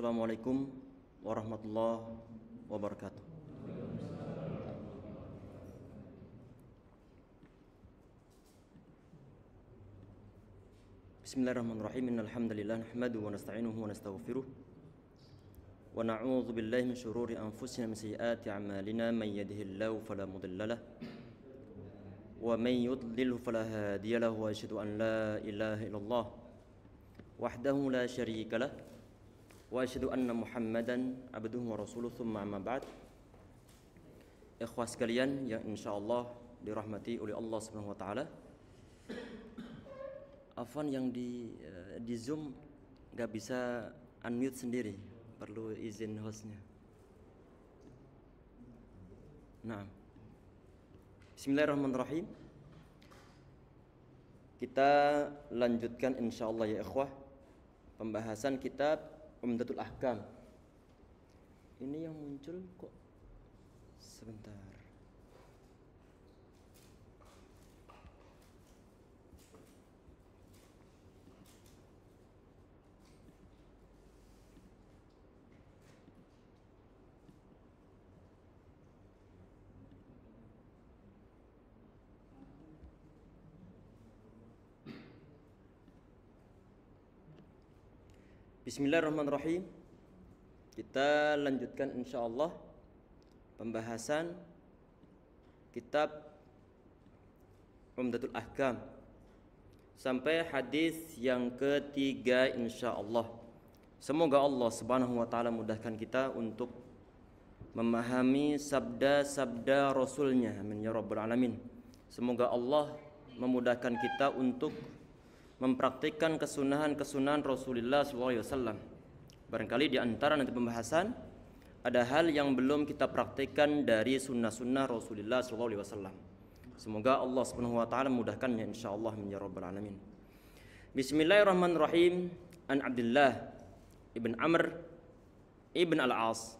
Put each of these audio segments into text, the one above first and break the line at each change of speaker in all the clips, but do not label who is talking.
Assalamualaikum warahmatullahi wabarakatuh. Bismillahirrahmanirrahim. Innal hamdalillah nahmaduhu wa nasta'inuhu wa nastaghfiruh. Wa na'udzu billahi min shururi anfusina min sayyiati a'malina man yahdihillahu fala mudilla lahu wa man yudlilhu fala hadiya lahu wa ashhadu an la ilaha illallah wahdahu la sharika lahu وأشهد أن محمدا عبده ورسوله ثم أما بعد ikhwas sekalian yang insya Allah dirahmati oleh Allah Subhanahu Wa Taala. Afan yang di eh, di Zoom nggak bisa unmute sendiri, perlu izin hostnya. Nah, Bismillahirrahmanirrahim. Kita lanjutkan insya Allah ya ikhwah pembahasan kitab Umdatul Ahkam ini yang muncul kok sebentar Bismillahirrahmanirrahim. Kita lanjutkan insya Allah pembahasan kitab Umdatul Ahkam sampai hadis yang ketiga insya Allah. Semoga Allah Subhanahu wa taala mudahkan kita untuk memahami sabda-sabda Rasulnya amin ya rabbal alamin. Semoga Allah memudahkan kita untuk mempraktikkan kesunahan-kesunahan Rasulullah SAW. Barangkali di antara nanti pembahasan ada hal yang belum kita praktikkan dari sunnah-sunnah Rasulullah SAW. Semoga Allah Subhanahu Wa Taala mudahkannya insya Allah ya Alamin. Bismillahirrahmanirrahim. An Abdullah ibn Amr ibn Al-As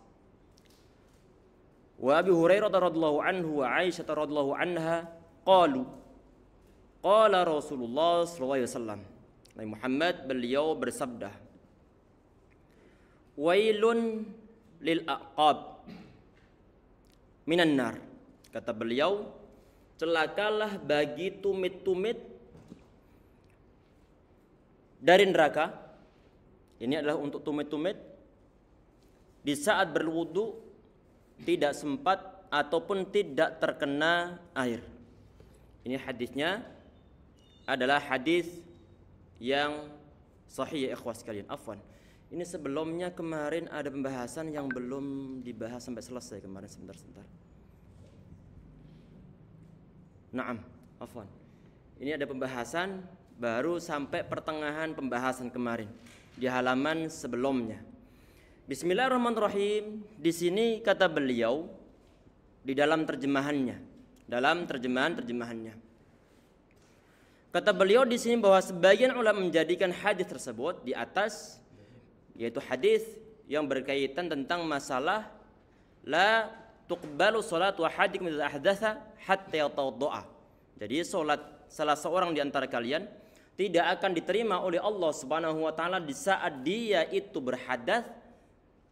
wa هريره Hurairah الله anhu wa Aisyah anha Qala Rasulullah sallallahu alaihi wasallam. Nabi Muhammad beliau bersabda, "Wailun lil aqab minan nar." Kata beliau, celakalah bagi tumit-tumit dari neraka. Ini adalah untuk tumit-tumit di saat berwudu tidak sempat ataupun tidak terkena air. Ini hadisnya adalah hadis yang sahih ya ikhwah sekalian. Afwan. Ini sebelumnya kemarin ada pembahasan yang belum dibahas sampai selesai kemarin sebentar-sebentar. Naam, afwan. Ini ada pembahasan baru sampai pertengahan pembahasan kemarin di halaman sebelumnya. Bismillahirrahmanirrahim. Di sini kata beliau di dalam terjemahannya, dalam terjemahan-terjemahannya. Kata beliau di sini bahwa sebagian ulama menjadikan hadis tersebut di atas yaitu hadis yang berkaitan tentang masalah la tuqbalu wa hadik min ahdatha hatta yatawaddaa. Jadi salat salah seorang di antara kalian tidak akan diterima oleh Allah Subhanahu wa taala di saat dia itu berhadas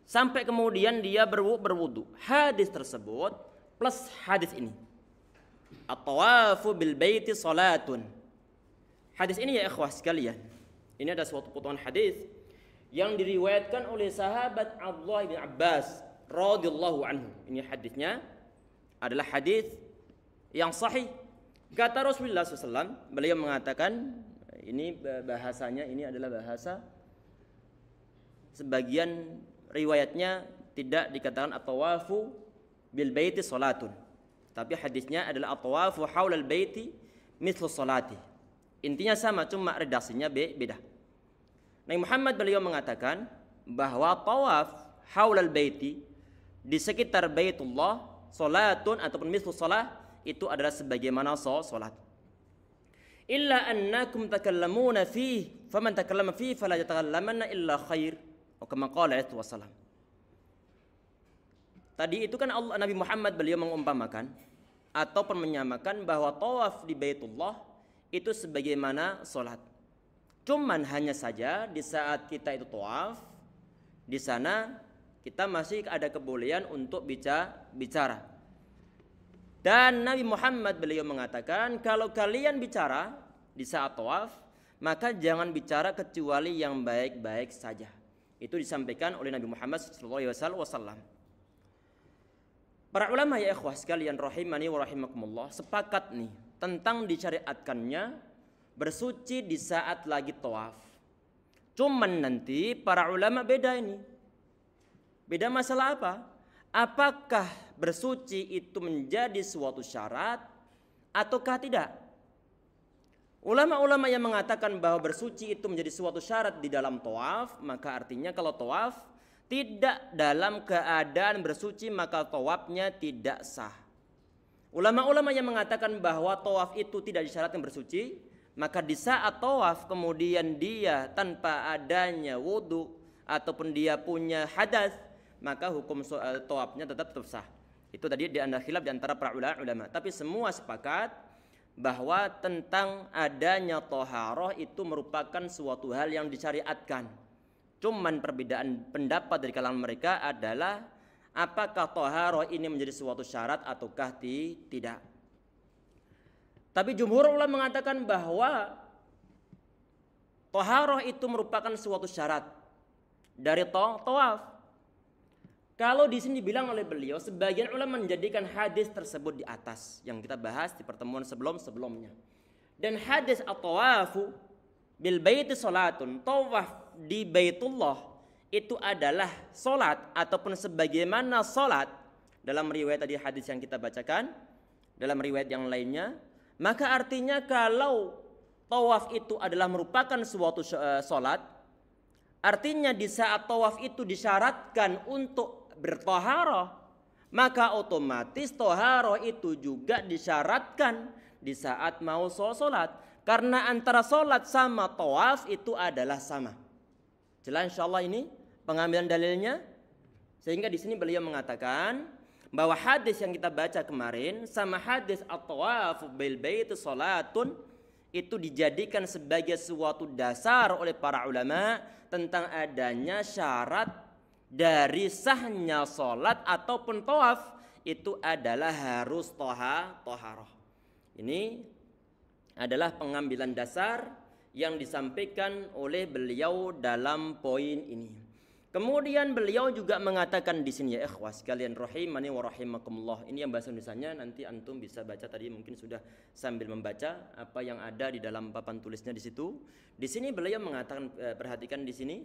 sampai kemudian dia berwudu. Hadis tersebut plus hadis ini. At-tawafu bil baiti salatun Hadis ini ya ikhwah sekalian. Ini ada suatu potongan hadis yang diriwayatkan oleh sahabat Abdullah bin Abbas radhiyallahu anhu. Ini hadisnya adalah hadis yang sahih. Kata Rasulullah SAW, beliau mengatakan ini bahasanya ini adalah bahasa sebagian riwayatnya tidak dikatakan atawafu bil baiti salatun. Tapi hadisnya adalah atawafu haulal baiti mithlu salati. Intinya sama, cuma redaksinya beda. Nabi Muhammad beliau mengatakan bahwa tawaf haulal baiti di sekitar Baitullah salatun ataupun mislu salat itu adalah sebagaimana salat. Illa annakum takallamuna fi faman takallama fi fala yatakallamanna illa khair. Kama qala wasallam. Tadi itu kan Allah Nabi Muhammad beliau mengumpamakan ataupun menyamakan bahwa tawaf di Baitullah itu sebagaimana sholat. Cuman hanya saja di saat kita itu tawaf, di sana kita masih ada kebolehan untuk bicara. Dan Nabi Muhammad beliau mengatakan, kalau kalian bicara di saat tawaf, maka jangan bicara kecuali yang baik-baik saja. Itu disampaikan oleh Nabi Muhammad SAW. Para ulama ya ikhwah sekalian rahimani wa rahimakumullah sepakat nih tentang disyariatkannya bersuci di saat lagi tawaf. Cuman nanti para ulama beda ini. Beda masalah apa? Apakah bersuci itu menjadi suatu syarat ataukah tidak? Ulama-ulama yang mengatakan bahwa bersuci itu menjadi suatu syarat di dalam tawaf, maka artinya kalau tawaf tidak dalam keadaan bersuci maka tawafnya tidak sah. Ulama-ulama yang mengatakan bahwa tawaf itu tidak disyaratkan bersuci, maka di saat tawaf kemudian dia tanpa adanya wudhu ataupun dia punya hadas, maka hukum eh, tawafnya tetap tetap sah. Itu tadi di antara khilaf di antara para ulama. Tapi semua sepakat bahwa tentang adanya toharoh itu merupakan suatu hal yang disyariatkan. Cuman perbedaan pendapat dari kalangan mereka adalah apakah toharoh ini menjadi suatu syarat ataukah ti, tidak. Tapi jumhur ulama mengatakan bahwa toharoh itu merupakan suatu syarat dari to toaf. Kalau di sini dibilang oleh beliau, sebagian ulama menjadikan hadis tersebut di atas yang kita bahas di pertemuan sebelum-sebelumnya. Dan hadis atau wafu bil baiti salatun, tawaf di Baitullah itu adalah solat ataupun sebagaimana solat dalam riwayat tadi hadis yang kita bacakan dalam riwayat yang lainnya maka artinya kalau tawaf itu adalah merupakan suatu eh, solat artinya di saat tawaf itu disyaratkan untuk bertoharoh maka otomatis toharoh itu juga disyaratkan di saat mau solat karena antara solat sama tawaf itu adalah sama jelas insya Allah ini pengambilan dalilnya? Sehingga di sini beliau mengatakan bahwa hadis yang kita baca kemarin sama hadis at-tawaf bil bait salatun itu dijadikan sebagai suatu dasar oleh para ulama tentang adanya syarat dari sahnya salat ataupun tawaf itu adalah harus toha toharoh. Ini adalah pengambilan dasar yang disampaikan oleh beliau dalam poin ini. Kemudian beliau juga mengatakan di sini ya ikhwah sekalian rahimani wa rahimakumullah. Ini yang bahasa Indonesia nanti antum bisa baca tadi mungkin sudah sambil membaca apa yang ada di dalam papan tulisnya di situ. Di sini beliau mengatakan e, perhatikan di sini.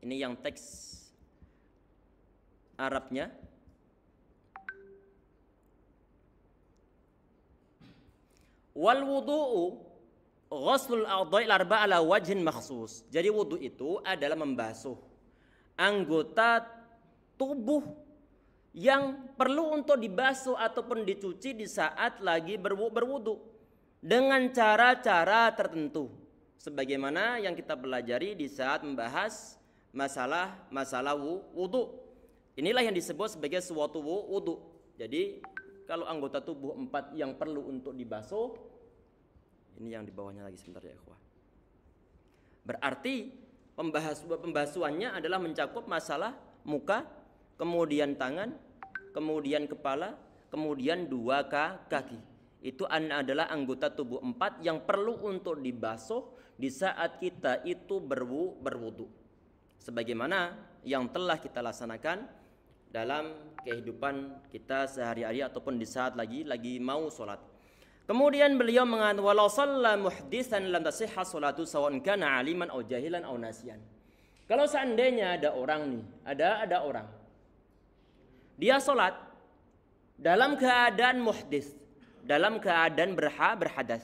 Ini yang teks Arabnya. Wal wudu'u ghuslul arba'a ala wajhin makhsus. Jadi wudu itu adalah membasuh anggota tubuh yang perlu untuk dibasuh ataupun dicuci di saat lagi berwudu dengan cara-cara tertentu sebagaimana yang kita pelajari di saat membahas masalah masalah wudu. Inilah yang disebut sebagai suatu wudu. Jadi kalau anggota tubuh empat yang perlu untuk dibasuh ini yang di bawahnya lagi sebentar ya ikhwah. Berarti Pembahas pembahasuannya adalah mencakup masalah muka, kemudian tangan, kemudian kepala, kemudian dua kaki. Itu adalah anggota tubuh empat yang perlu untuk dibasuh di saat kita itu berwu, berwudu. Sebagaimana yang telah kita laksanakan dalam kehidupan kita sehari-hari ataupun di saat lagi lagi mau sholat. Kemudian beliau mengatakan walau Sallam muhdisan lam tasihha salatu sawan kana aliman au jahilan au nasian. Kalau seandainya ada orang nih, ada ada orang. Dia salat dalam keadaan muhdis, dalam keadaan berha berhadas.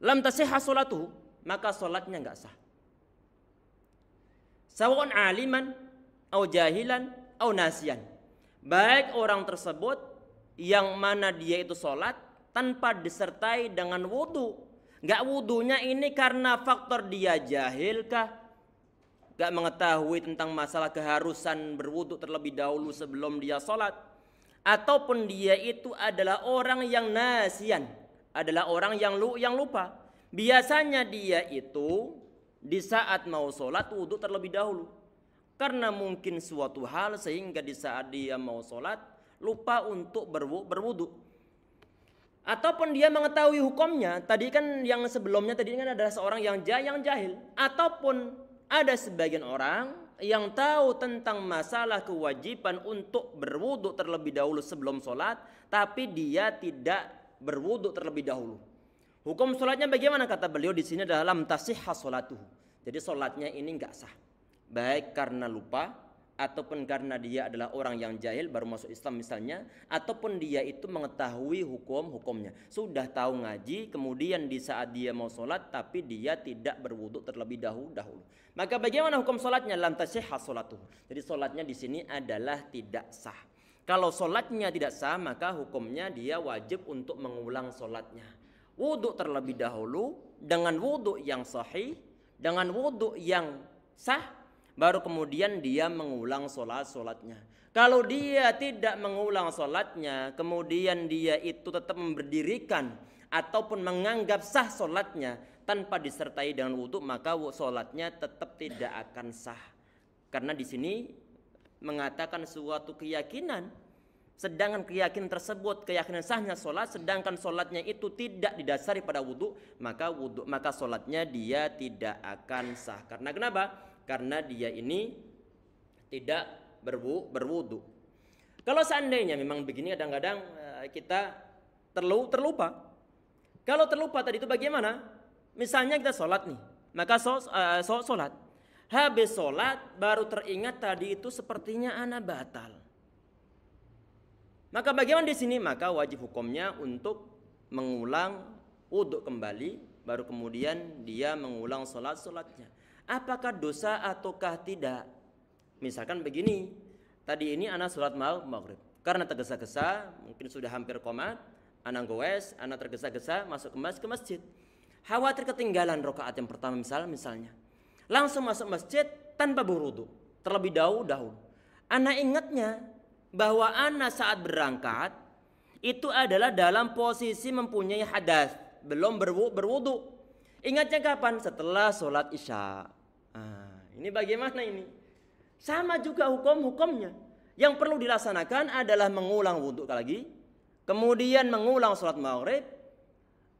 Lam tasihha salatu, maka salatnya nggak sah. Sawan aliman au jahilan au nasian baik orang tersebut yang mana dia itu sholat tanpa disertai dengan wudhu. Gak wudhunya ini karena faktor dia jahilkah kah? Gak mengetahui tentang masalah keharusan berwudhu terlebih dahulu sebelum dia sholat. Ataupun dia itu adalah orang yang nasian. Adalah orang yang lu yang lupa. Biasanya dia itu di saat mau sholat wudhu terlebih dahulu. Karena mungkin suatu hal sehingga di saat dia mau sholat lupa untuk berwudu. Ataupun dia mengetahui hukumnya, tadi kan yang sebelumnya tadi kan adalah seorang yang jahil, yang jahil. Ataupun ada sebagian orang yang tahu tentang masalah kewajiban untuk berwudu terlebih dahulu sebelum sholat, tapi dia tidak berwudu terlebih dahulu. Hukum sholatnya bagaimana kata beliau di sini dalam tasihah sholatuh Jadi sholatnya ini nggak sah baik karena lupa ataupun karena dia adalah orang yang jahil baru masuk Islam misalnya ataupun dia itu mengetahui hukum-hukumnya sudah tahu ngaji kemudian di saat dia mau sholat tapi dia tidak berwuduk terlebih dahulu dahulu maka bagaimana hukum sholatnya lantasihah sholatuh jadi sholatnya di sini adalah tidak sah kalau sholatnya tidak sah maka hukumnya dia wajib untuk mengulang sholatnya wuduk terlebih dahulu dengan wuduk yang sahih dengan wuduk yang sah baru kemudian dia mengulang sholat-sholatnya. Kalau dia tidak mengulang sholatnya, kemudian dia itu tetap memberdirikan ataupun menganggap sah sholatnya tanpa disertai dengan wudhu, maka sholatnya tetap tidak akan sah. Karena di sini mengatakan suatu keyakinan, Sedangkan keyakinan tersebut, keyakinan sahnya sholat, sedangkan sholatnya itu tidak didasari pada wudhu, maka wudhu, maka sholatnya dia tidak akan sah. Karena kenapa? karena dia ini tidak berwu, berwudu. Kalau seandainya memang begini kadang-kadang eh, kita terlu, terlupa. Kalau terlupa tadi itu bagaimana? Misalnya kita sholat nih, maka so, eh, so, sholat. Habis sholat baru teringat tadi itu sepertinya anak batal. Maka bagaimana di sini? Maka wajib hukumnya untuk mengulang wudhu kembali, baru kemudian dia mengulang sholat sholatnya apakah dosa ataukah tidak? Misalkan begini, tadi ini anak sholat mal maghrib. Karena tergesa-gesa, mungkin sudah hampir koma, anak goes, anak tergesa-gesa masuk ke, masjid, ke masjid. Khawatir ketinggalan rokaat yang pertama misal misalnya. Langsung masuk masjid tanpa berwudu, terlebih dahulu dahulu. Anak ingatnya bahwa anak saat berangkat itu adalah dalam posisi mempunyai hadas, belum berwudu. Ingatnya kapan? Setelah sholat isya. Ah, ini bagaimana ini? Sama juga hukum-hukumnya. Yang perlu dilaksanakan adalah mengulang wudhu lagi, kemudian mengulang sholat maghrib.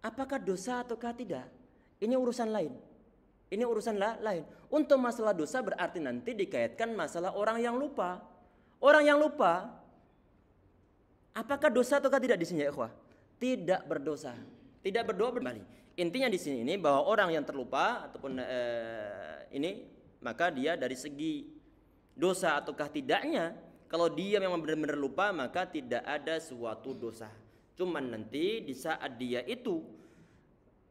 Apakah dosa ataukah tidak? Ini urusan lain. Ini urusan lain. Untuk masalah dosa berarti nanti dikaitkan masalah orang yang lupa. Orang yang lupa, apakah dosa ataukah tidak di sini ya ikhwah? Tidak berdosa. Tidak berdoa berbalik. Intinya di sini ini bahwa orang yang terlupa ataupun eh, ini maka dia dari segi dosa ataukah tidaknya kalau dia memang benar-benar lupa maka tidak ada suatu dosa. Cuman nanti di saat dia itu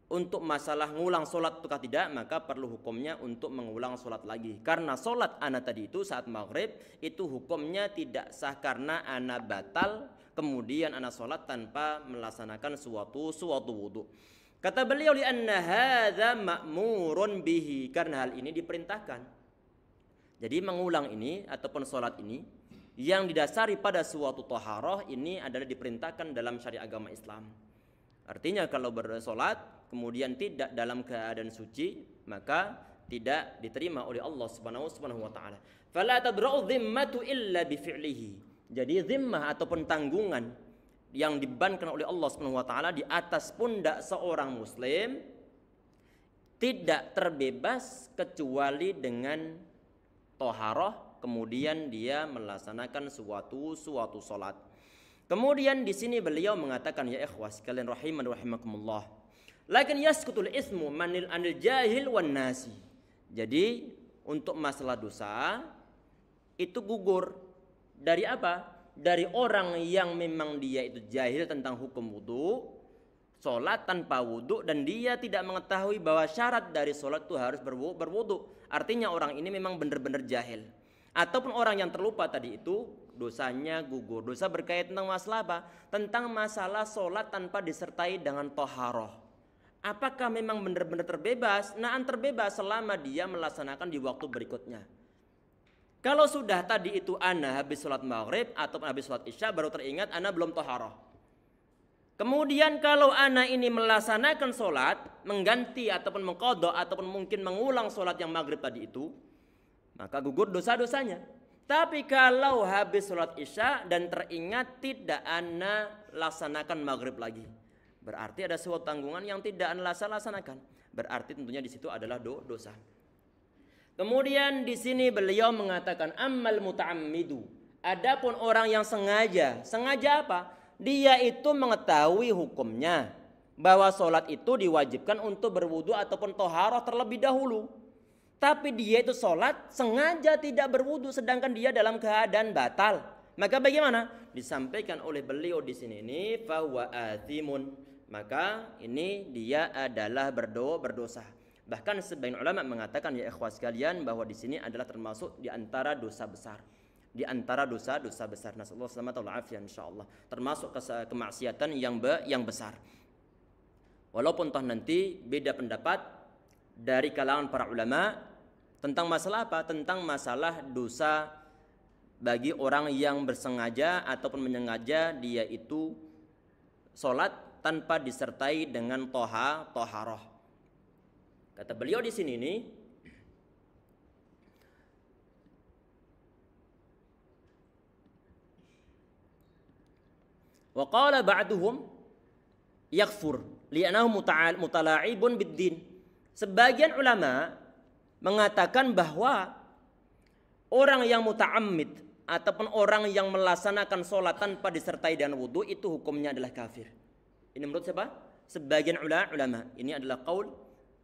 untuk masalah ngulang sholat ataukah tidak maka perlu hukumnya untuk mengulang sholat lagi karena sholat anak tadi itu saat maghrib itu hukumnya tidak sah karena anak batal kemudian anak sholat tanpa melaksanakan suatu suatu wudhu Kata beliau anna hadza ma'murun bihi karena hal ini diperintahkan. Jadi mengulang ini ataupun sholat ini yang didasari pada suatu toharoh ini adalah diperintahkan dalam syariat agama Islam. Artinya kalau bersolat kemudian tidak dalam keadaan suci maka tidak diterima oleh Allah Subhanahu Subhanahu wa taala. Fala tadra'u dhimmatu illa bi fi'lihi. Jadi zimmah ataupun tanggungan yang dibankan oleh Allah Subhanahu wa taala di atas pundak seorang muslim tidak terbebas kecuali dengan toharoh kemudian dia melaksanakan suatu suatu salat. Kemudian di sini beliau mengatakan ya ikhwas kalian rahiman rahimakumullah. Lakin yaskutul ismu manil anil jahil wan nasi. Jadi untuk masalah dosa itu gugur dari apa? dari orang yang memang dia itu jahil tentang hukum wudhu sholat tanpa wudhu dan dia tidak mengetahui bahwa syarat dari sholat itu harus berwudhu artinya orang ini memang benar-benar jahil ataupun orang yang terlupa tadi itu dosanya gugur dosa berkait tentang masalah apa? tentang masalah sholat tanpa disertai dengan toharoh apakah memang benar-benar terbebas? Nah, terbebas selama dia melaksanakan di waktu berikutnya. Kalau sudah tadi itu ana habis sholat maghrib atau habis sholat isya baru teringat ana belum toharoh. Kemudian kalau ana ini melaksanakan sholat, mengganti ataupun mengkodok ataupun mungkin mengulang sholat yang maghrib tadi itu, maka gugur dosa-dosanya. Tapi kalau habis sholat isya dan teringat tidak ana laksanakan maghrib lagi. Berarti ada suatu tanggungan yang tidak ana laksanakan. Berarti tentunya di situ adalah do dosa. Kemudian di sini beliau mengatakan amal muta'ammidu. Adapun orang yang sengaja, sengaja apa? Dia itu mengetahui hukumnya bahwa sholat itu diwajibkan untuk berwudu ataupun toharoh terlebih dahulu. Tapi dia itu sholat sengaja tidak berwudu sedangkan dia dalam keadaan batal. Maka bagaimana? Disampaikan oleh beliau di sini ini bahwa Maka ini dia adalah berdoa berdosa Bahkan sebagian ulama mengatakan ya ikhwas kalian bahwa di sini adalah termasuk di antara dosa besar di antara dosa-dosa besar. Nasallahu selamat wal afiyah insyaallah. Termasuk eh, kemaksiatan yang be, yang besar. Walaupun toh nanti beda pendapat dari kalangan para ulama tentang masalah apa? Tentang masalah dosa bagi orang yang bersengaja ataupun menyengaja dia itu sholat tanpa disertai dengan toha toharoh Kata beliau di sini ini Wa qala ba'duhum yakfur li'annahu mutala'ibun bid-din. Sebagian ulama mengatakan bahwa orang yang muta'ammid ataupun orang yang melaksanakan sholat tanpa disertai dengan wudhu itu hukumnya adalah kafir. Ini menurut siapa? Sebagian ulama. Ini adalah kaul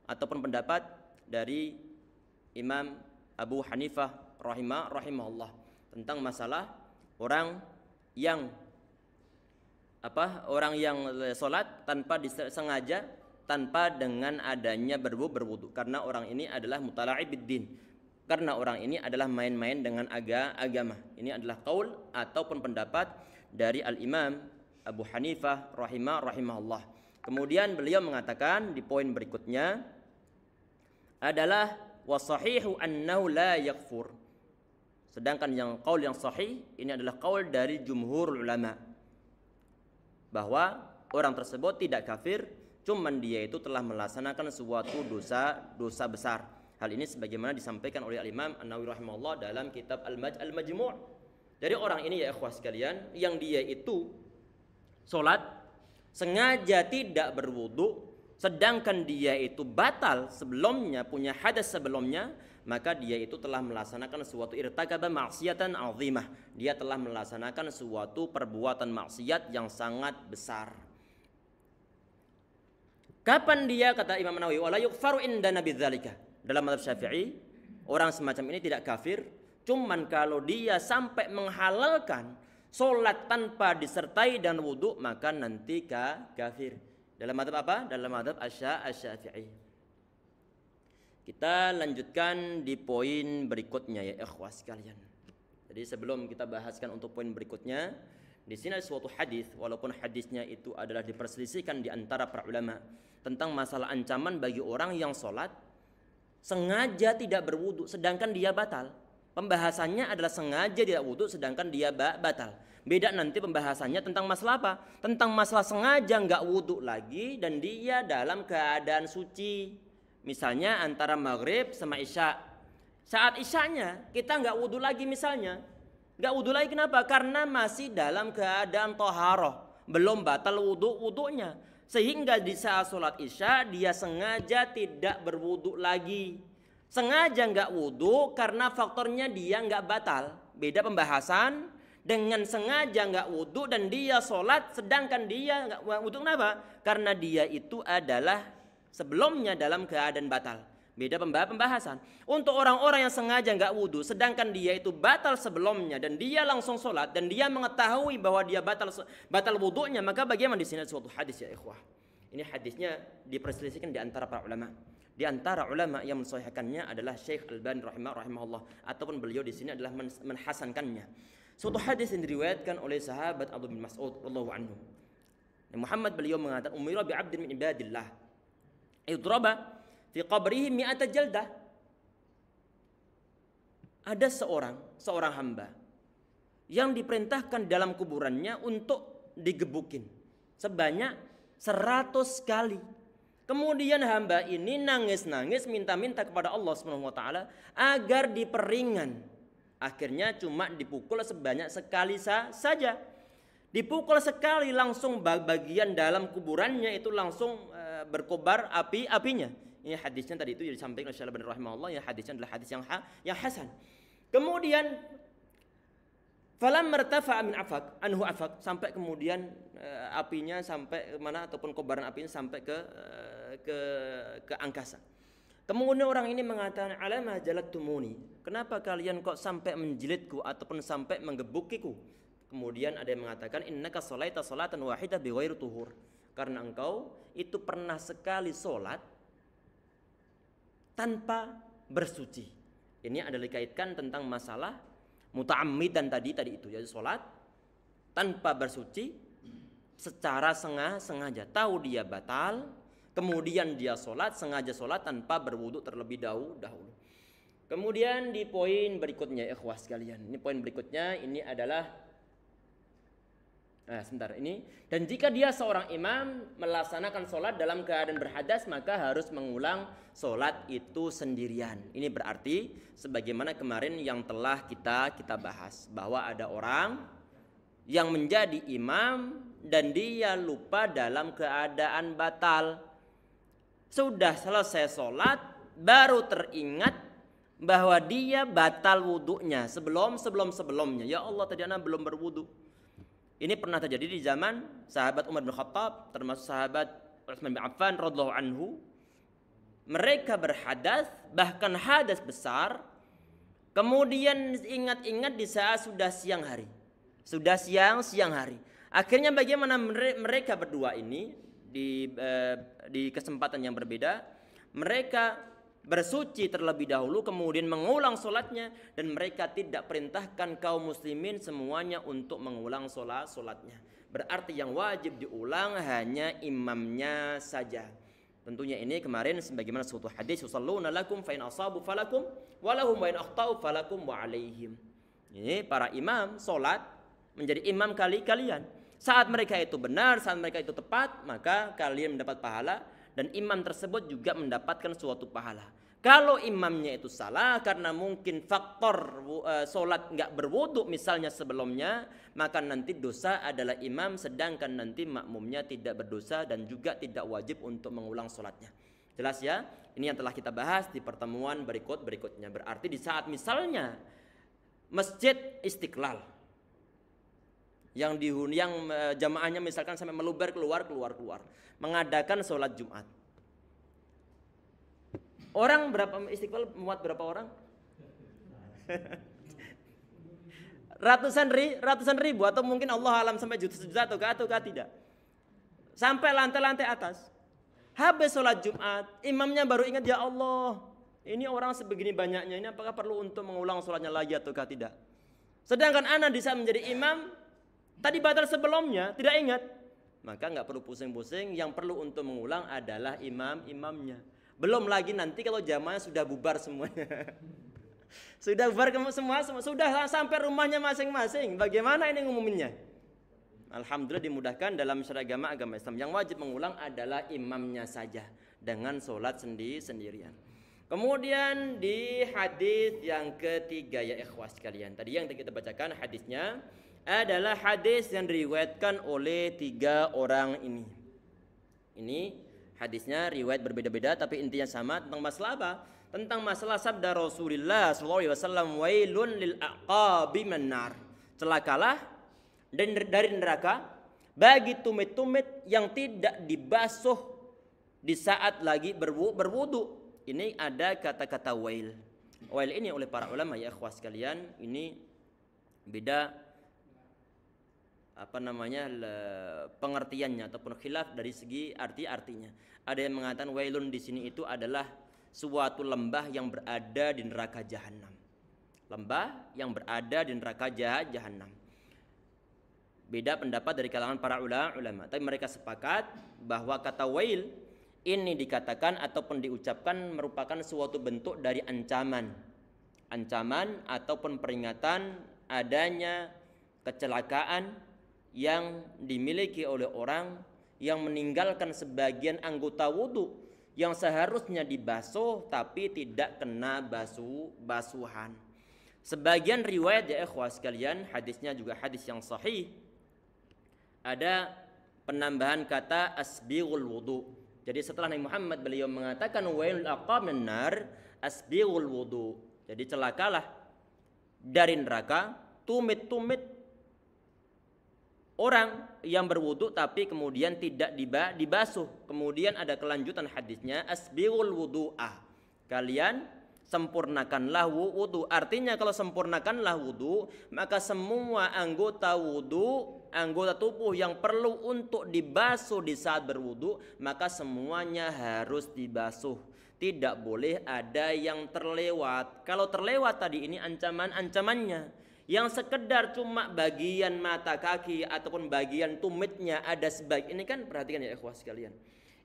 ataupun pendapat dari Imam Abu Hanifah rahimah rahimahullah tentang masalah orang yang apa orang yang e, sholat tanpa disengaja tanpa dengan adanya berbu berwudu karena orang ini adalah bidin karena orang ini adalah main-main dengan aga, agama ini adalah kaul ataupun pendapat dari al-imam Abu Hanifah rahimah rahimahullah kemudian beliau mengatakan di poin berikutnya adalah wasahihu annahu la yakfur. Sedangkan yang kaul yang sahih ini adalah kaul dari jumhur ulama bahwa orang tersebut tidak kafir, cuman dia itu telah melaksanakan suatu dosa dosa besar. Hal ini sebagaimana disampaikan oleh Imam An-Nawawi rahimahullah dalam kitab Al-Maj Al-Majmu'. Dari orang ini ya ikhwah sekalian yang dia itu salat sengaja tidak berwudu sedangkan dia itu batal sebelumnya punya hadas sebelumnya maka dia itu telah melaksanakan suatu irtakaba maksiatan azimah dia telah melaksanakan suatu perbuatan maksiat yang sangat besar kapan dia kata Imam Nawawi wala yukfaru nabi dzalika dalam mazhab Syafi'i orang semacam ini tidak kafir cuman kalau dia sampai menghalalkan solat tanpa disertai dan wudhu maka nanti kafir dalam madhab apa? Dalam madhab asya asyafi'i. Kita lanjutkan di poin berikutnya ya ikhwas sekalian. Jadi sebelum kita bahaskan untuk poin berikutnya, di sini ada suatu hadis walaupun hadisnya itu adalah diperselisihkan di antara para ulama tentang masalah ancaman bagi orang yang sholat sengaja tidak berwudu sedangkan dia batal. Pembahasannya adalah sengaja tidak wudhu sedangkan dia batal. Beda nanti pembahasannya tentang masalah apa? Tentang masalah sengaja nggak wudhu lagi dan dia dalam keadaan suci. Misalnya antara maghrib sama isya. Saat isyanya kita nggak wudhu lagi misalnya. Nggak wudhu lagi kenapa? Karena masih dalam keadaan toharoh. Belum batal wudhu wudhunya. Sehingga di saat sholat isya dia sengaja tidak berwudhu lagi sengaja nggak wudhu karena faktornya dia nggak batal. Beda pembahasan dengan sengaja nggak wudhu dan dia sholat sedangkan dia nggak wudhu kenapa? Karena dia itu adalah sebelumnya dalam keadaan batal. Beda pembahasan. Untuk orang-orang yang sengaja nggak wudhu, sedangkan dia itu batal sebelumnya dan dia langsung sholat dan dia mengetahui bahwa dia batal batal wudhunya, maka bagaimana di sini suatu hadis ya ikhwah. Ini hadisnya diperselisihkan di antara para ulama. Di antara ulama yang mensahihkannya adalah Syekh Al-Albani rahimah rahimahullah ataupun beliau di sini adalah menhasankannya. Suatu hadis yang diriwayatkan oleh sahabat Abu bin Mas'ud radhiyallahu anhu. Muhammad beliau mengatakan umira bi abdin min ibadillah. Idraba fi qabrihi mi'ata jaldah. Ada seorang, seorang hamba yang diperintahkan dalam kuburannya untuk digebukin sebanyak 100 kali. Kemudian hamba ini nangis-nangis minta-minta kepada Allah Subhanahu wa taala agar diperingan Akhirnya cuma dipukul sebanyak sekali saja. Dipukul sekali langsung bagian dalam kuburannya itu langsung eh, berkobar api apinya. Ini hadisnya tadi itu disampaikan oleh Syekh rahimahullah ya hadisnya adalah hadis yang ha, yang hasan. Kemudian Falam martafa min afak anhu afak sampai kemudian eh, apinya sampai mana ataupun kobaran apinya sampai ke eh, ke ke angkasa. Kemudian orang ini mengatakan alamah jalat tumuni. Kenapa kalian kok sampai menjilidku ataupun sampai menggebukiku? Kemudian ada yang mengatakan innaka sholaita sholatan wahidah bi tuhur. Karena engkau itu pernah sekali solat tanpa bersuci. Ini adalah dikaitkan tentang masalah dan tadi tadi itu yaitu solat tanpa bersuci secara sengaja, sengaja tahu dia batal Kemudian dia sholat, sengaja sholat tanpa berwudhu terlebih dahulu. Kemudian di poin berikutnya, ikhwah sekalian. Ini poin berikutnya, ini adalah Nah, sebentar ini dan jika dia seorang imam melaksanakan sholat dalam keadaan berhadas maka harus mengulang sholat itu sendirian ini berarti sebagaimana kemarin yang telah kita kita bahas bahwa ada orang yang menjadi imam dan dia lupa dalam keadaan batal sudah selesai sholat baru teringat bahwa dia batal wudhunya sebelum sebelum sebelumnya ya Allah tadi anak belum berwudhu ini pernah terjadi di zaman sahabat Umar bin Khattab termasuk sahabat Utsman bin Affan radhiallahu anhu mereka berhadas bahkan hadas besar kemudian ingat-ingat di saat sudah siang hari sudah siang siang hari akhirnya bagaimana mereka berdua ini di eh, di kesempatan yang berbeda mereka bersuci terlebih dahulu kemudian mengulang sholatnya dan mereka tidak perintahkan kaum muslimin semuanya untuk mengulang sholat sholatnya berarti yang wajib diulang hanya imamnya saja tentunya ini kemarin sebagaimana suatu hadis usalluna lakum fa in asabu falakum walahum wa in akhtau falakum wa ini para imam sholat menjadi imam kali kalian saat mereka itu benar, saat mereka itu tepat, maka kalian mendapat pahala dan imam tersebut juga mendapatkan suatu pahala. Kalau imamnya itu salah karena mungkin faktor uh, solat nggak berwudhu misalnya sebelumnya, maka nanti dosa adalah imam, sedangkan nanti makmumnya tidak berdosa dan juga tidak wajib untuk mengulang sholatnya Jelas ya? Ini yang telah kita bahas di pertemuan berikut berikutnya. Berarti di saat misalnya masjid istiqlal yang dihuni yang eh, jamaahnya misalkan sampai meluber keluar keluar keluar mengadakan sholat Jumat. Orang berapa istiqbal muat berapa orang? ratusan ri, ratusan ribu atau mungkin Allah alam sampai juta-juta atau atau tidak. Sampai lantai-lantai atas. Habis sholat Jumat, imamnya baru ingat ya Allah, ini orang sebegini banyaknya ini apakah perlu untuk mengulang sholatnya lagi atau tidak? Sedangkan anak bisa menjadi imam, Tadi batal sebelumnya, tidak ingat. Maka nggak perlu pusing-pusing, yang perlu untuk mengulang adalah imam-imamnya. Belum lagi nanti kalau jamaah sudah bubar semuanya. sudah bubar semua, sudah sampai rumahnya masing-masing. Bagaimana ini ngumuminnya? Alhamdulillah dimudahkan dalam syariat agama agama Islam. Yang wajib mengulang adalah imamnya saja dengan sholat sendiri sendirian. Kemudian di hadis yang ketiga ya ikhwas kalian. Tadi yang kita bacakan hadisnya adalah hadis yang diriwayatkan oleh tiga orang ini. Ini hadisnya riwayat berbeda-beda tapi intinya sama tentang masalah apa? Tentang masalah sabda Rasulullah SAW wailun lil aqabi menar. Celakalah dan dari neraka bagi tumit-tumit yang tidak dibasuh di saat lagi berwudu. Ini ada kata-kata wail. Wail ini oleh para ulama ya ikhwas sekalian ini beda apa namanya le, pengertiannya ataupun khilaf dari segi arti-artinya. Ada yang mengatakan wailun di sini itu adalah suatu lembah yang berada di neraka jahanam. Lembah yang berada di neraka jahanam. Beda pendapat dari kalangan para ulama, tapi mereka sepakat bahwa kata wail ini dikatakan ataupun diucapkan merupakan suatu bentuk dari ancaman. Ancaman ataupun peringatan adanya kecelakaan yang dimiliki oleh orang yang meninggalkan sebagian anggota wudhu yang seharusnya dibasuh tapi tidak kena basu basuhan. Sebagian riwayat ya ikhwah sekalian, hadisnya juga hadis yang sahih. Ada penambahan kata asbiul wudhu Jadi setelah Nabi Muhammad beliau mengatakan wailul aqab nar asbiul wudu. Jadi celakalah dari neraka tumit-tumit orang yang berwudu tapi kemudian tidak dibasuh. Kemudian ada kelanjutan hadisnya asbiul wudu'a. Kalian sempurnakanlah wudu. Artinya kalau sempurnakanlah wudu, maka semua anggota wudu, anggota tubuh yang perlu untuk dibasuh di saat berwudu, maka semuanya harus dibasuh. Tidak boleh ada yang terlewat. Kalau terlewat tadi ini ancaman-ancamannya yang sekedar cuma bagian mata kaki ataupun bagian tumitnya ada sebaik ini kan perhatikan ya ikhwah sekalian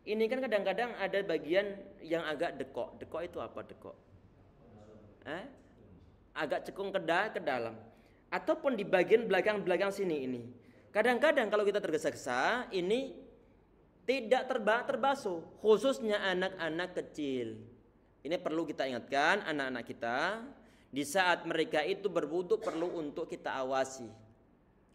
ini kan kadang-kadang ada bagian yang agak dekok dekok itu apa dekok eh? agak cekung ke, da ke dalam ataupun di bagian belakang-belakang sini ini kadang-kadang kalau kita tergesa-gesa ini tidak terba terbasuh khususnya anak-anak kecil ini perlu kita ingatkan anak-anak kita di saat mereka itu berwudhu perlu untuk kita awasi.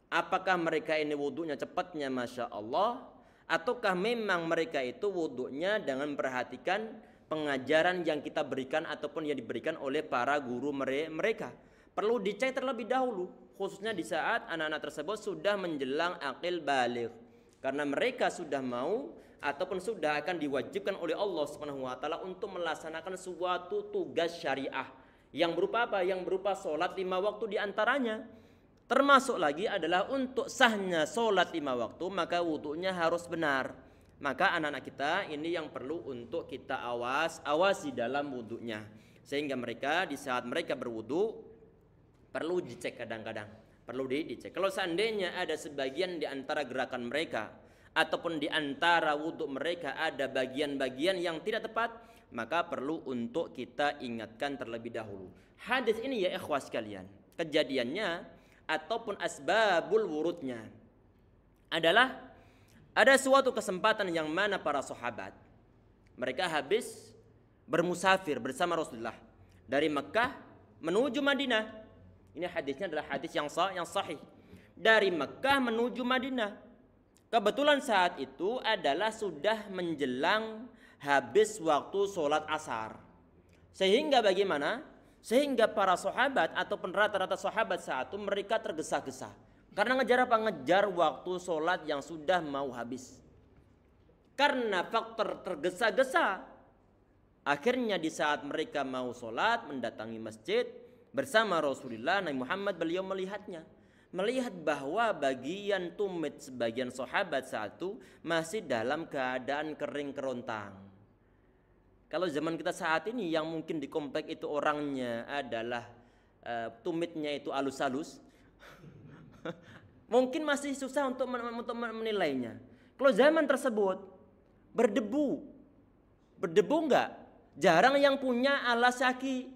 Apakah mereka ini wudhunya cepatnya Masya Allah ataukah memang mereka itu wudhunya dengan memperhatikan pengajaran yang kita berikan ataupun yang diberikan oleh para guru mereka. Perlu dicek terlebih dahulu khususnya di saat anak-anak tersebut sudah menjelang akil balik karena mereka sudah mau ataupun sudah akan diwajibkan oleh Allah SWT untuk melaksanakan suatu tugas syariah yang berupa apa? Yang berupa solat lima waktu diantaranya. Termasuk lagi adalah untuk sahnya solat lima waktu maka wudhunya harus benar. Maka anak-anak kita ini yang perlu untuk kita awas, awasi dalam wudhunya. Sehingga mereka di saat mereka berwudhu perlu dicek kadang-kadang. Perlu di dicek. Kalau seandainya ada sebagian di antara gerakan mereka ataupun di antara wudhu mereka ada bagian-bagian yang tidak tepat, maka perlu untuk kita ingatkan terlebih dahulu. Hadis ini ya ikhwas kalian, kejadiannya ataupun asbabul wurudnya adalah ada suatu kesempatan yang mana para sahabat mereka habis bermusafir bersama Rasulullah dari Mekah menuju Madinah. Ini hadisnya adalah hadis yang sah yang sahih. Dari Mekah menuju Madinah. Kebetulan saat itu adalah sudah menjelang habis waktu sholat asar. Sehingga bagaimana? Sehingga para sahabat atau penerata rata sahabat saat itu mereka tergesa-gesa. Karena ngejar apa? Ngejar waktu sholat yang sudah mau habis. Karena faktor tergesa-gesa. Akhirnya di saat mereka mau sholat mendatangi masjid bersama Rasulullah Nabi Muhammad beliau melihatnya melihat bahwa bagian tumit sebagian sahabat itu masih dalam keadaan kering kerontang. Kalau zaman kita saat ini yang mungkin di komplek itu orangnya adalah uh, tumitnya itu alus-alus, mungkin masih susah untuk, menilainya. Kalau zaman tersebut berdebu, berdebu enggak? Jarang yang punya alas kaki.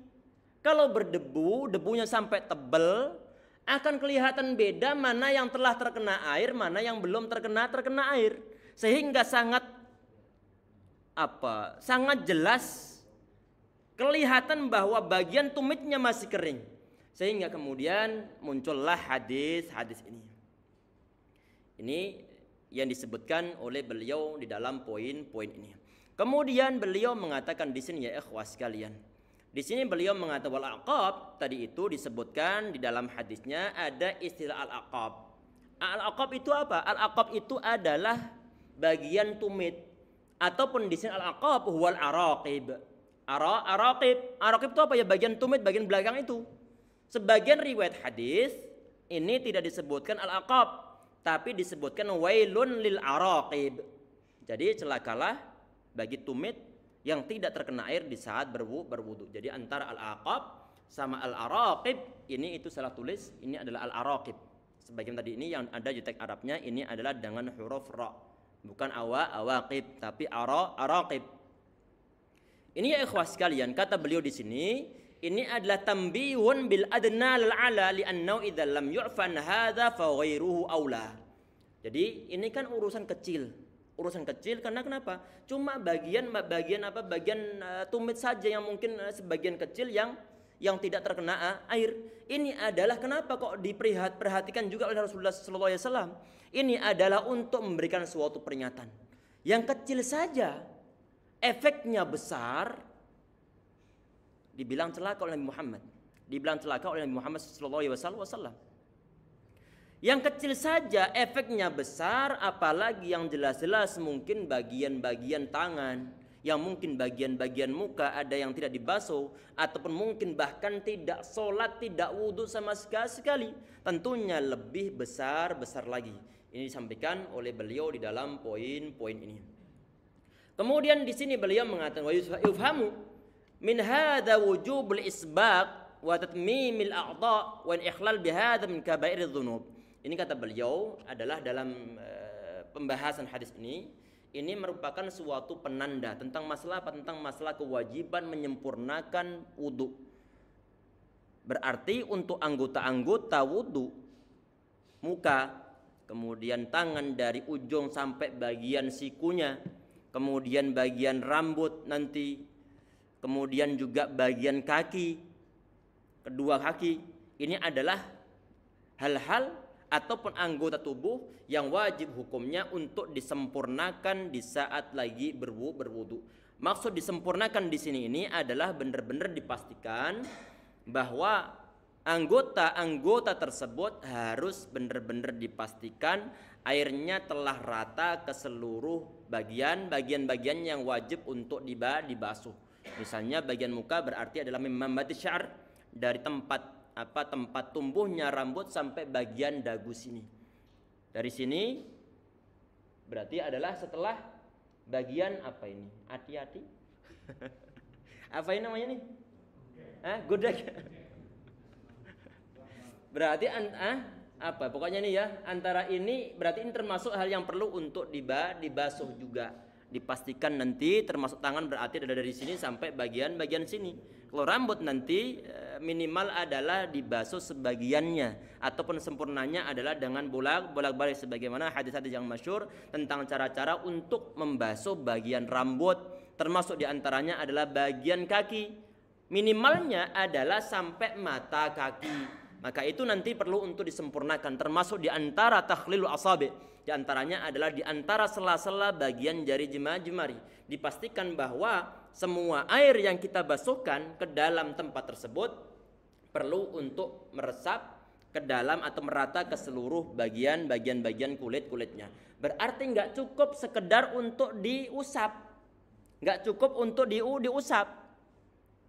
Kalau berdebu, debunya sampai tebel, akan kelihatan beda mana yang telah terkena air, mana yang belum terkena terkena air. Sehingga sangat apa sangat jelas kelihatan bahwa bagian tumitnya masih kering sehingga kemudian muncullah hadis-hadis ini ini yang disebutkan oleh beliau di dalam poin-poin ini kemudian beliau mengatakan di sini ya ikhwas kalian di sini beliau mengatakan wal aqab tadi itu disebutkan di dalam hadisnya ada istilah al aqab al aqab itu apa al aqab itu adalah bagian tumit ataupun di sini al-aqab huwal araqib. Ara araqib. Araqib itu apa ya? Bagian tumit, bagian belakang itu. Sebagian riwayat hadis ini tidak disebutkan al-aqab, tapi disebutkan wailun lil araqib. Jadi celakalah bagi tumit yang tidak terkena air di saat berwu, berwudu. Jadi antara al-aqab sama al-araqib ini itu salah tulis, ini adalah al-araqib. Sebagian tadi ini yang ada jutek Arabnya ini adalah dengan huruf ra bukan awa awaqib tapi ara araqib ini ya ikhwah sekalian kata beliau di sini ini adalah tambiun bil adna lal ala annau idza lam yu'fan hadza fa ghairuhu aula jadi ini kan urusan kecil urusan kecil karena kenapa cuma bagian bagian apa bagian uh, tumit saja yang mungkin eh, sebagian kecil yang yang tidak terkena ah, air. Ini adalah kenapa kok diperhatikan juga oleh Rasulullah SAW. Ini adalah untuk memberikan suatu pernyataan Yang kecil saja efeknya besar dibilang celaka oleh Muhammad. Dibilang celaka oleh Nabi Muhammad SAW. Yang kecil saja efeknya besar apalagi yang jelas-jelas mungkin bagian-bagian tangan yang mungkin bagian-bagian muka ada yang tidak dibasuh ataupun mungkin bahkan tidak sholat, tidak wudhu sama sekali. Tentunya lebih besar-besar lagi. Ini disampaikan oleh beliau di dalam poin-poin ini. Kemudian di sini beliau mengatakan wa yufhamu min wujub wujubul isbaq wa tatmimil a'dha wa ikhlal bihadza min kaba'ir dzunub. Ini kata beliau adalah dalam eh, pembahasan hadis ini ini merupakan suatu penanda tentang masalah apa? Tentang masalah kewajiban menyempurnakan wudhu. Berarti untuk anggota-anggota wudhu, muka, kemudian tangan dari ujung sampai bagian sikunya, kemudian bagian rambut nanti, kemudian juga bagian kaki, kedua kaki, ini adalah hal-hal ataupun anggota tubuh yang wajib hukumnya untuk disempurnakan di saat lagi berwu berwudu. Maksud disempurnakan di sini ini adalah benar-benar dipastikan bahwa anggota-anggota tersebut harus benar-benar dipastikan airnya telah rata ke seluruh bagian bagian-bagian yang wajib untuk dibasuh. Misalnya bagian muka berarti adalah membatik syar dari tempat apa tempat tumbuhnya rambut sampai bagian dagu sini. Dari sini berarti adalah setelah bagian apa ini? Hati-hati. apa ini namanya nih? Hah? godek. berarti an ah, apa? Pokoknya nih ya, antara ini berarti ini termasuk hal yang perlu untuk diba dibasuh juga dipastikan nanti termasuk tangan berarti ada dari sini sampai bagian-bagian sini. Kalau rambut nanti eh, minimal adalah dibasuh sebagiannya ataupun sempurnanya adalah dengan bolak bolak balik sebagaimana hadis-hadis yang masyur tentang cara-cara untuk membasuh bagian rambut termasuk diantaranya adalah bagian kaki minimalnya adalah sampai mata kaki maka itu nanti perlu untuk disempurnakan termasuk diantara takhlilul asabi diantaranya adalah diantara sela-sela bagian jari jemari dipastikan bahwa semua air yang kita basuhkan ke dalam tempat tersebut perlu untuk meresap ke dalam atau merata ke seluruh bagian bagian bagian kulit kulitnya. Berarti nggak cukup sekedar untuk diusap, nggak cukup untuk di diusap,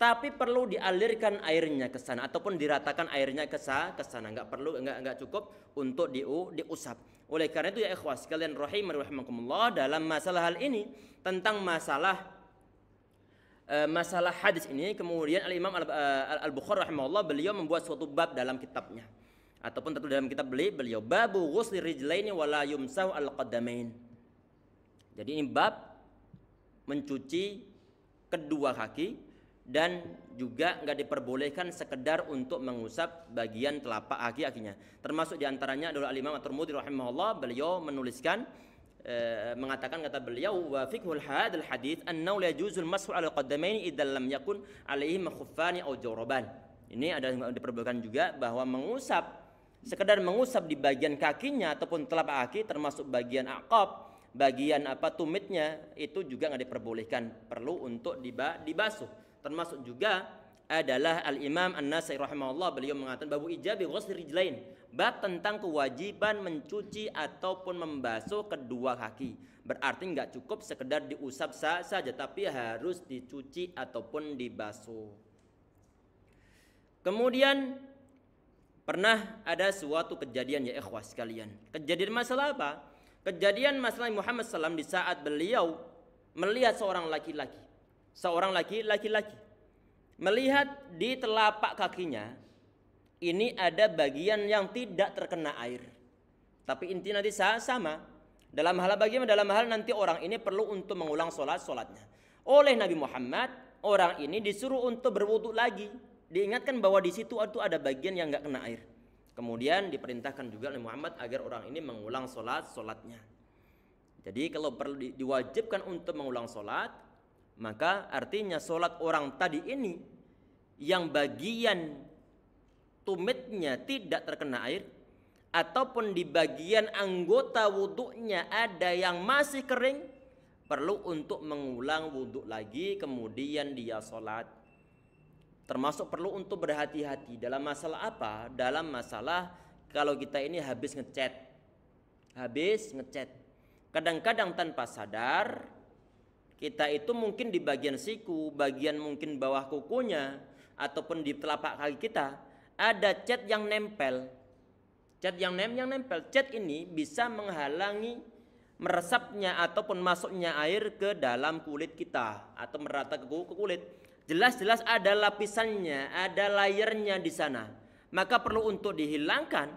tapi perlu dialirkan airnya ke sana ataupun diratakan airnya ke ke sana. Nggak perlu nggak nggak cukup untuk di diusap. Oleh karena itu ya ikhwas kalian rahimah rahimakumullah dalam masalah hal ini tentang masalah Eh, masalah hadis ini kemudian Al Imam eh, Al, Bukhari rahimahullah beliau membuat suatu bab dalam kitabnya ataupun tentu dalam kitab beliau beliau babu ghusli rijlaini wala yumsahu al qadamain Jadi ini bab mencuci kedua kaki dan juga nggak diperbolehkan sekedar untuk mengusap bagian telapak kaki akinya Termasuk diantaranya adalah Al Imam At-Tirmidzi rahimahullah beliau menuliskan Eh, mengatakan kata beliau wa fikhul hadal hadith annau la juzul mashu ala qaddamaini idza lam yakun alaihi makhuffani aw jawraban. Ini ada diperbolehkan juga bahwa mengusap sekedar mengusap di bagian kakinya ataupun telapak kaki termasuk bagian akop bagian apa tumitnya itu juga nggak diperbolehkan perlu untuk dibasuh termasuk juga adalah al Imam An Nasai rahimahullah beliau mengatakan babu ijabi ghusl rijlain bab tentang kewajiban mencuci ataupun membasuh kedua kaki. Berarti nggak cukup sekedar diusap saja tapi harus dicuci ataupun dibasuh. Kemudian pernah ada suatu kejadian ya ikhwah sekalian. Kejadian masalah apa? Kejadian masalah Muhammad SAW di saat beliau melihat seorang laki-laki. Seorang laki-laki-laki. Melihat di telapak kakinya ini ada bagian yang tidak terkena air. Tapi inti nanti sama. Dalam hal bagaimana? Dalam hal nanti orang ini perlu untuk mengulang sholat sholatnya. Oleh Nabi Muhammad, orang ini disuruh untuk berwudhu lagi. Diingatkan bahwa di situ itu ada bagian yang nggak kena air. Kemudian diperintahkan juga oleh Muhammad agar orang ini mengulang sholat sholatnya. Jadi kalau perlu diwajibkan untuk mengulang sholat, maka artinya sholat orang tadi ini yang bagian tumitnya tidak terkena air ataupun di bagian anggota wuduknya ada yang masih kering perlu untuk mengulang wuduk lagi kemudian dia sholat termasuk perlu untuk berhati-hati dalam masalah apa dalam masalah kalau kita ini habis ngecat habis ngecat kadang-kadang tanpa sadar kita itu mungkin di bagian siku bagian mungkin bawah kukunya ataupun di telapak kaki kita ada cat yang nempel. Cat yang nem yang nempel, cat ini bisa menghalangi meresapnya ataupun masuknya air ke dalam kulit kita atau merata ke kulit. Jelas-jelas ada lapisannya, ada layernya di sana. Maka perlu untuk dihilangkan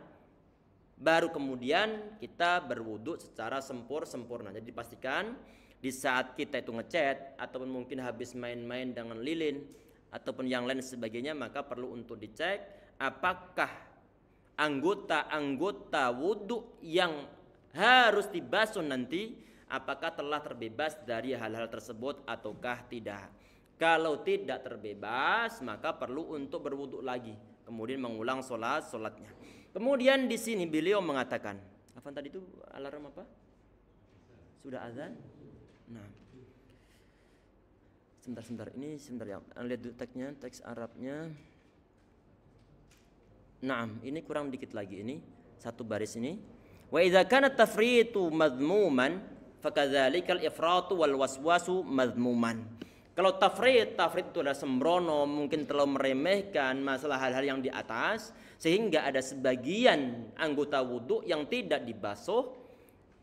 baru kemudian kita berwudhu secara sempur sempurna. Jadi pastikan di saat kita itu ngecat ataupun mungkin habis main-main dengan lilin ataupun yang lain sebagainya maka perlu untuk dicek apakah anggota-anggota wudhu yang harus dibasuh nanti apakah telah terbebas dari hal-hal tersebut ataukah tidak. Kalau tidak terbebas, maka perlu untuk berwudhu lagi, kemudian mengulang sholat sholatnya. Kemudian di sini beliau mengatakan, apa tadi itu alarm apa? Sudah azan? Nah, sebentar sebentar ini sebentar ya, lihat dulu teksnya, teks Arabnya. Naam, ini kurang dikit lagi ini satu baris ini. Wa idza kana tafritu madmuman al ifratu wal waswasu madhmuman. Kalau tafrit, tafrit itu adalah sembrono, mungkin terlalu meremehkan masalah hal-hal yang di atas sehingga ada sebagian anggota wudhu yang tidak dibasuh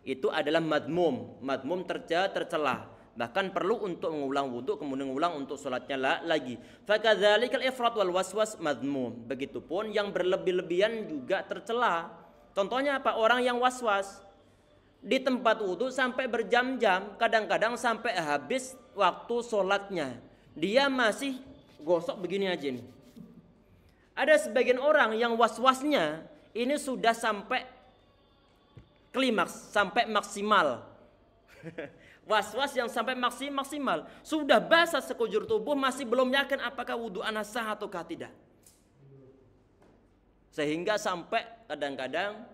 itu adalah madmum, madmum tercela, tercelah bahkan perlu untuk mengulang wudhu kemudian mengulang untuk sholatnya lagi Fakadhalikal ifrat wal waswas madmum begitupun yang berlebih-lebihan juga tercela contohnya apa orang yang waswas di tempat wudhu sampai berjam-jam kadang-kadang sampai habis waktu sholatnya dia masih gosok begini aja nih ada sebagian orang yang waswasnya ini sudah sampai klimaks sampai maksimal Was-was yang sampai maksimal. Sudah basah sekujur tubuh masih belum yakin apakah wudhu anak sah ataukah tidak. Sehingga sampai kadang-kadang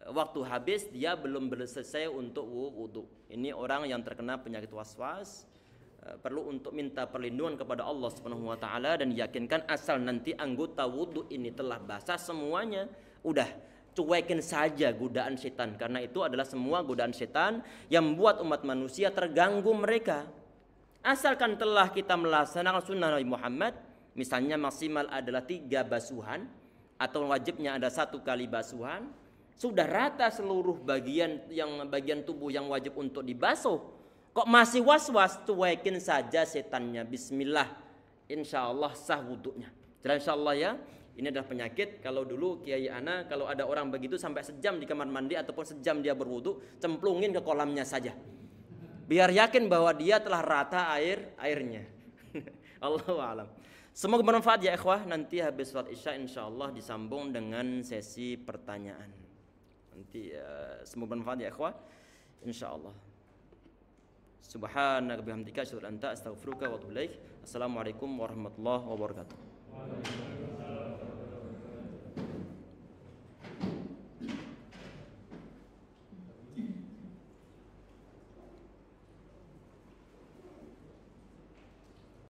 eh, waktu habis dia belum selesai untuk wudhu. Ini orang yang terkena penyakit was-was eh, perlu untuk minta perlindungan kepada Allah Subhanahu wa taala dan yakinkan asal nanti anggota wudhu ini telah basah semuanya udah cuekin saja godaan setan karena itu adalah semua godaan setan yang membuat umat manusia terganggu mereka. Asalkan telah kita melaksanakan sunnah Nabi Muhammad, misalnya maksimal adalah tiga basuhan atau wajibnya ada satu kali basuhan, sudah rata seluruh bagian yang bagian tubuh yang wajib untuk dibasuh. Kok masih was-was cuekin saja setannya. Bismillah. Insya Allah sah wuduknya. Jalan insya Allah ya. Ini adalah penyakit. Kalau dulu Kiai Ana, kalau ada orang begitu sampai sejam di kamar mandi ataupun sejam dia berwudu, cemplungin ke kolamnya saja. Biar yakin bahwa dia telah rata air airnya. Allah alam. Semoga bermanfaat ya ikhwah. Nanti habis sholat isya insya Allah disambung dengan sesi pertanyaan. Nanti uh, semoga bermanfaat ya ikhwah. Insya Allah. Subhanaka bihamdika asyhadu an la ilaha illa anta astaghfiruka wa atubu ilaik. Assalamualaikum warahmatullahi wabarakatuh.